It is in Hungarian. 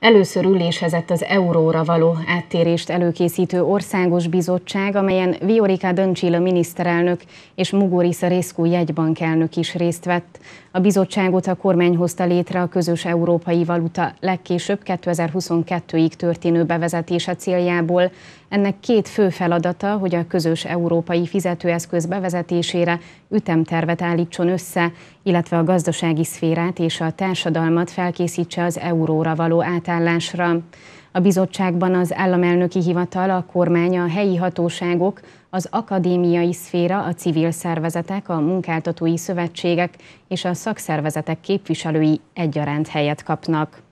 Először ülésezett az euróra való áttérést előkészítő országos bizottság, amelyen Viorica Döncsila miniszterelnök és Mugorisa Részkú jegybankelnök is részt vett. A bizottságot a kormány hozta létre a közös európai valuta legkésőbb 2022-ig történő bevezetése céljából, ennek két fő feladata, hogy a közös európai fizetőeszköz bevezetésére ütemtervet állítson össze, illetve a gazdasági szférát és a társadalmat felkészítse az euróra való átállásra. A bizottságban az államelnöki hivatal, a kormány, a helyi hatóságok, az akadémiai szféra, a civil szervezetek, a munkáltatói szövetségek és a szakszervezetek képviselői egyaránt helyet kapnak.